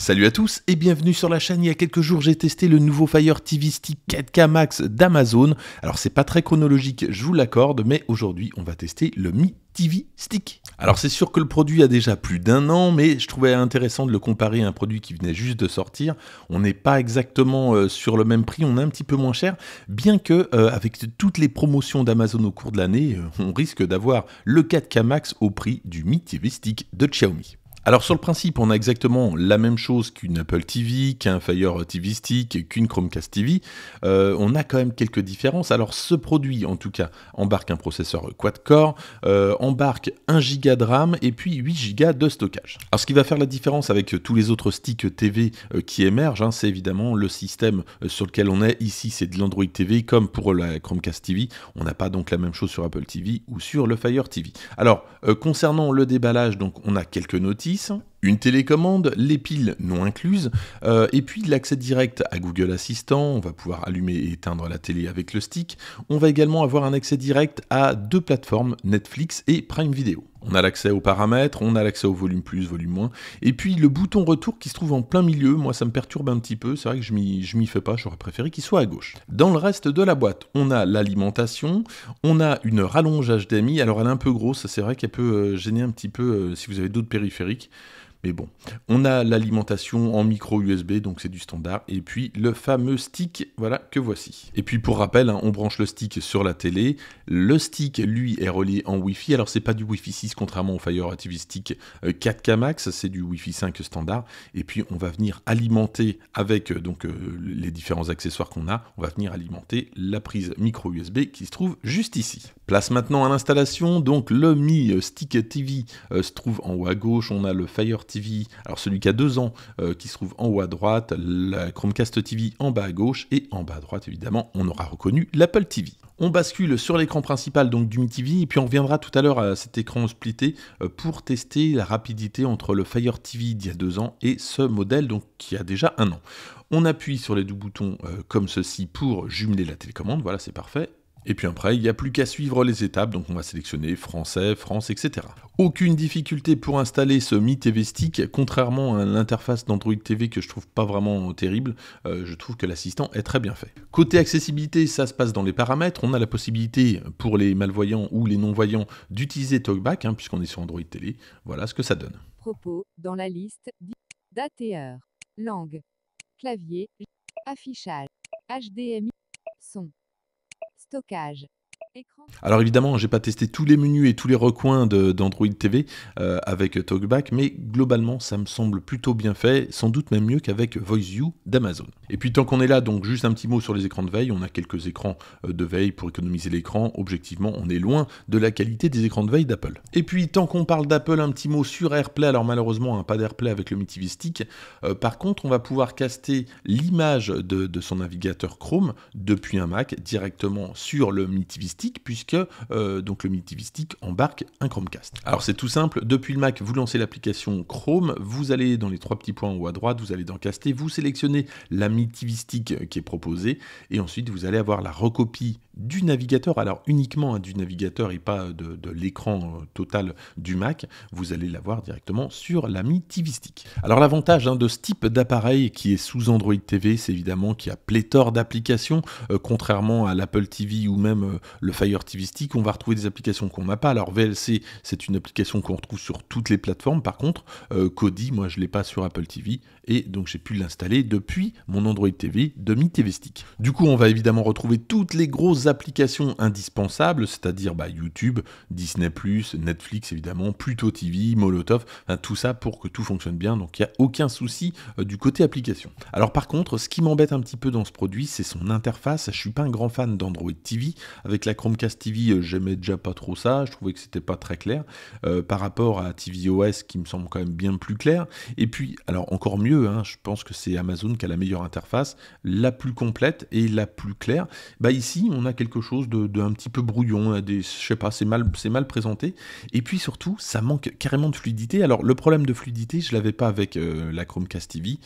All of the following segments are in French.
Salut à tous et bienvenue sur la chaîne. Il y a quelques jours, j'ai testé le nouveau Fire TV Stick 4K Max d'Amazon. Alors, c'est pas très chronologique, je vous l'accorde, mais aujourd'hui, on va tester le Mi TV Stick. Alors c'est sûr que le produit a déjà plus d'un an, mais je trouvais intéressant de le comparer à un produit qui venait juste de sortir. On n'est pas exactement euh, sur le même prix, on est un petit peu moins cher, bien que euh, avec toutes les promotions d'Amazon au cours de l'année, euh, on risque d'avoir le 4K Max au prix du Mi TV Stick de Xiaomi. Alors sur le principe, on a exactement la même chose qu'une Apple TV, qu'un Fire TV Stick, qu'une Chromecast TV. Euh, on a quand même quelques différences. Alors ce produit, en tout cas, embarque un processeur quad-core, euh, embarque 1 Go de RAM et puis 8 Go de stockage. Alors ce qui va faire la différence avec tous les autres sticks TV euh, qui émergent, hein, c'est évidemment le système sur lequel on est. Ici, c'est de l'Android TV, comme pour la Chromecast TV. On n'a pas donc la même chose sur Apple TV ou sur le Fire TV. Alors concernant le déballage, donc on a quelques notices une télécommande, les piles non incluses, euh, et puis l'accès direct à Google Assistant, on va pouvoir allumer et éteindre la télé avec le stick, on va également avoir un accès direct à deux plateformes, Netflix et Prime Video. On a l'accès aux paramètres, on a l'accès au volume plus, volume moins. Et puis le bouton retour qui se trouve en plein milieu, moi ça me perturbe un petit peu, c'est vrai que je m'y fais pas, j'aurais préféré qu'il soit à gauche. Dans le reste de la boîte, on a l'alimentation, on a une rallonge HDMI, alors elle est un peu grosse, c'est vrai qu'elle peut euh, gêner un petit peu euh, si vous avez d'autres périphériques. Mais bon, on a l'alimentation en micro USB, donc c'est du standard. Et puis le fameux stick, voilà, que voici. Et puis pour rappel, hein, on branche le stick sur la télé. Le stick, lui, est relié en Wi-Fi. Alors c'est pas du Wi-Fi 6, contrairement au Fire TV Stick 4K euh, Max, c'est du Wi-Fi 5 standard. Et puis on va venir alimenter avec euh, donc euh, les différents accessoires qu'on a, on va venir alimenter la prise micro USB qui se trouve juste ici. Place maintenant à l'installation, donc le Mi euh, Stick TV euh, se trouve en haut à gauche, on a le Fire TV, alors celui qui a deux ans, euh, qui se trouve en haut à droite, la Chromecast TV en bas à gauche, et en bas à droite évidemment, on aura reconnu l'Apple TV. On bascule sur l'écran principal donc du Mi TV et puis on reviendra tout à l'heure à cet écran splitté pour tester la rapidité entre le Fire TV d'il y a deux ans et ce modèle donc qui a déjà un an. On appuie sur les deux boutons comme ceci pour jumeler la télécommande, voilà c'est parfait. Et puis après, il n'y a plus qu'à suivre les étapes, donc on va sélectionner français, France, etc. Aucune difficulté pour installer ce Mi TV Stick, contrairement à l'interface d'Android TV que je trouve pas vraiment terrible, euh, je trouve que l'assistant est très bien fait. Côté accessibilité, ça se passe dans les paramètres, on a la possibilité pour les malvoyants ou les non-voyants d'utiliser TalkBack, hein, puisqu'on est sur Android TV, voilà ce que ça donne. Propos, dans la liste, date et heure, langue, clavier, affichage, HDMI. Stockage alors évidemment, j'ai pas testé tous les menus et tous les recoins d'Android TV euh, avec TalkBack, mais globalement, ça me semble plutôt bien fait, sans doute même mieux qu'avec VoiceView d'Amazon. Et puis tant qu'on est là, donc juste un petit mot sur les écrans de veille. On a quelques écrans euh, de veille pour économiser l'écran. Objectivement, on est loin de la qualité des écrans de veille d'Apple. Et puis tant qu'on parle d'Apple, un petit mot sur AirPlay. Alors malheureusement, hein, pas d'AirPlay avec le Mi euh, par contre, on va pouvoir caster l'image de, son navigateur Chrome depuis un Mac directement sur le Mi puisque euh, donc le multivistique embarque un Chromecast. Alors c'est tout simple, depuis le Mac, vous lancez l'application Chrome, vous allez dans les trois petits points en haut à droite, vous allez dans Caster, vous sélectionnez la multivistique qui est proposée, et ensuite vous allez avoir la recopie du navigateur, alors uniquement hein, du navigateur et pas de, l'écran euh, total du Mac, vous allez l'avoir directement sur la multivistique. Alors l'avantage hein, de ce type d'appareil qui est sous Android TV, c'est évidemment qu'il y a pléthore d'applications, euh, contrairement à l'Apple TV ou même le le Fire TV Stick, on va retrouver des applications qu'on n'a pas. Alors VLC, c'est une application qu'on retrouve sur toutes les plateformes. Par contre, Cody, euh, Kodi, moi je ne l'ai pas sur Apple TV, et donc j'ai pu l'installer depuis mon Android TV demi TV Stick. Du coup, on va évidemment retrouver toutes les grosses applications indispensables, c'est-à-dire bah, YouTube, Disney+, Netflix évidemment, Pluto TV, Molotov, tout ça pour que tout fonctionne bien, donc il n'y a aucun souci euh, du côté application. Alors par contre, ce qui m'embête un petit peu dans ce produit, c'est son interface. Je suis pas un grand fan d'Android TV, avec la Chromecast TV, euh, j'aimais déjà pas trop ça, je trouvais que c'était pas très clair euh, par rapport à tvOS qui me semble quand même bien plus clair. Et puis, alors encore mieux, hein, je pense que c'est Amazon qui a la meilleure interface, la plus complète et la plus claire. Bah ici, on a quelque chose de, un petit peu brouillon, hein, je sais pas, c'est mal, mal présenté. Et puis surtout, ça manque carrément de fluidité. Alors le problème de fluidité, je l'avais pas avec euh, la Chromecast TV.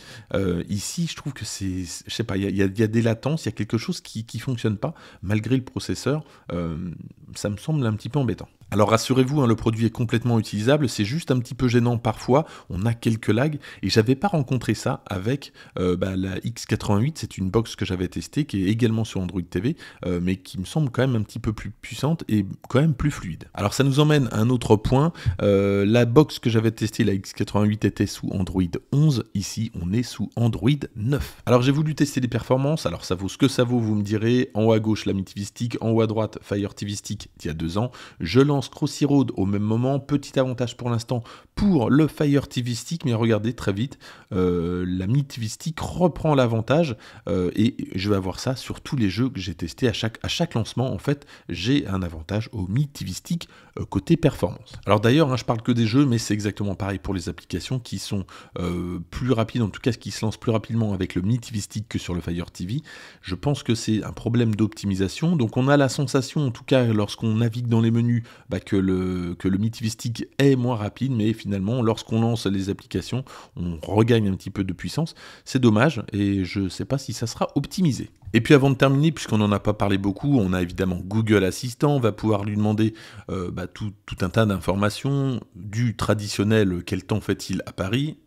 ici, je trouve que c'est, je sais pas, il y, a des latences, il y a quelque chose qui, qui fonctionne pas malgré le processeur. Euh, ça me semble un petit peu embêtant. Alors rassurez-vous, hein, le produit est complètement utilisable, c'est juste un petit peu gênant parfois, on a quelques lags, et j'avais pas rencontré ça avec euh, bah, la X88, c'est une box que j'avais testée, qui est également sur Android TV, euh, mais qui me semble quand même un petit peu plus puissante et quand même plus fluide. Alors ça nous emmène à un autre point, euh, la box que j'avais testée, la X88, était sous Android 11, ici on est sous Android 9. Alors j'ai voulu tester les performances, alors ça vaut ce que ça vaut, vous me direz, en haut à gauche la TV Stick, en haut à droite Fire TV Stick il y a deux ans, je lance Crossy Road au même moment. Petit avantage pour l'instant pour le Fire TV Stick, mais regardez très vite, euh, la Mi TV Stick reprend l'avantage euh, et je vais avoir ça sur tous les jeux que j'ai testés à chaque, à chaque lancement. En fait, j'ai un avantage au Mi TV Stick euh, côté performance. Alors d'ailleurs, je hein, je parle que des jeux, mais c'est exactement pareil pour les applications qui sont euh, plus rapides, en tout cas qui se lancent plus rapidement avec le Mi Stick que sur le Fire TV. Je pense que c'est un problème d'optimisation. Donc on a la sensation, en tout cas lorsqu'on navigue dans les menus, bah, que, le, que le Stick est moins rapide, mais finalement lorsqu'on lance les applications, on regagne un petit peu de puissance. C'est dommage et je ne sais pas si ça sera optimisé. Et puis avant de terminer, puisqu'on n'en a pas parlé beaucoup, on a évidemment Google Assistant, on va pouvoir lui demander euh, bah, tout, tout un tas d'informations, du traditionnel quel temps fait-il à Paris.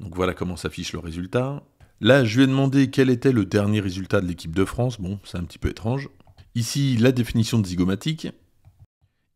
Donc voilà comment s'affiche le résultat. Là, je lui ai demandé quel était le dernier résultat de l'équipe de France. Bon, c'est un petit peu étrange. Ici, la définition de zygomatique.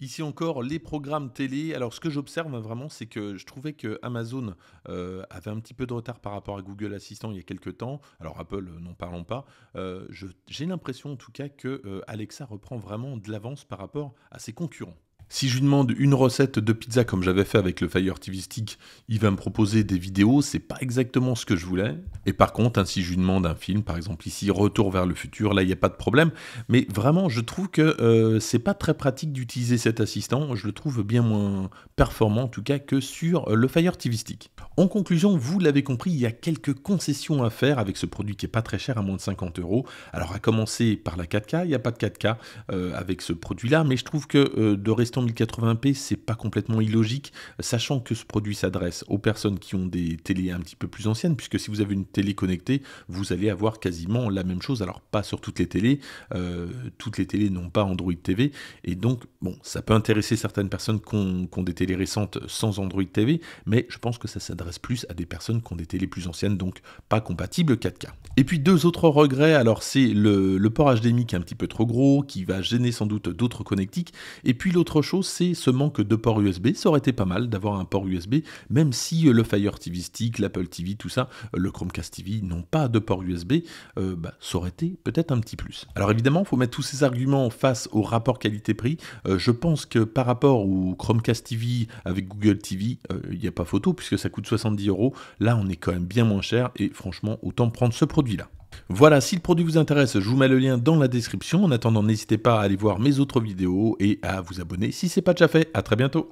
Ici encore, les programmes télé. Alors, ce que j'observe hein, vraiment, c'est que je trouvais que Amazon euh, avait un petit peu de retard par rapport à Google Assistant il y a quelques temps. Alors, Apple, euh, n'en parlons pas. Euh, j'ai l'impression, en tout cas, que Alexa reprend vraiment de l'avance par rapport à ses concurrents. Si je lui demande une recette de pizza comme j'avais fait avec le Fire TV Stick, il va me proposer des vidéos, c'est pas exactement ce que je voulais. Et par contre, hein, si je lui demande un film, par exemple ici Retour vers le futur, là il n'y a pas de problème. Mais vraiment, je trouve que euh, c'est pas très pratique d'utiliser cet assistant. Je le trouve bien moins performant en tout cas que sur euh, le Fire TV Stick. En conclusion, vous l'avez compris, il y a quelques concessions à faire avec ce produit qui est pas très cher à moins de 50 euros. Alors à commencer par la 4K, il n'y a pas de 4K euh, avec ce produit-là, mais je trouve que de rester 1080p, c'est pas complètement illogique, sachant que ce produit s'adresse aux personnes qui ont des télés un petit peu plus anciennes, puisque si vous avez une télé connectée, vous allez avoir quasiment la même chose. Alors pas sur toutes les télés, euh, toutes les télés n'ont pas Android TV, et donc bon, ça peut intéresser certaines personnes qui ont, des télés récentes sans Android TV, mais je pense que ça s'adresse plus à des personnes qui ont des télés plus anciennes, donc pas compatible 4K. Et puis deux autres regrets, alors c'est le, le port HDMI qui est un petit peu trop gros, qui va gêner sans doute d'autres connectiques, et puis l'autre chose c'est ce manque de port USB. Ça aurait été pas mal d'avoir un port USB, même si euh, le Fire TV Stick, l'Apple TV, tout ça, le Chromecast TV n'ont pas de port USB, euh, bah, ça aurait été peut-être un petit plus. Alors évidemment, il faut mettre tous ces arguments face au rapport qualité-prix. Euh, je pense que par rapport au Chromecast TV avec Google TV, il n'y a pas photo puisque ça coûte 70 euros. Là, on est quand même bien moins cher et franchement, autant prendre ce produit-là. Voilà, si le produit vous intéresse, je vous mets le lien dans la description. En attendant, n'hésitez pas à aller voir mes autres vidéos et à vous abonner si ce n'est pas déjà fait. A très bientôt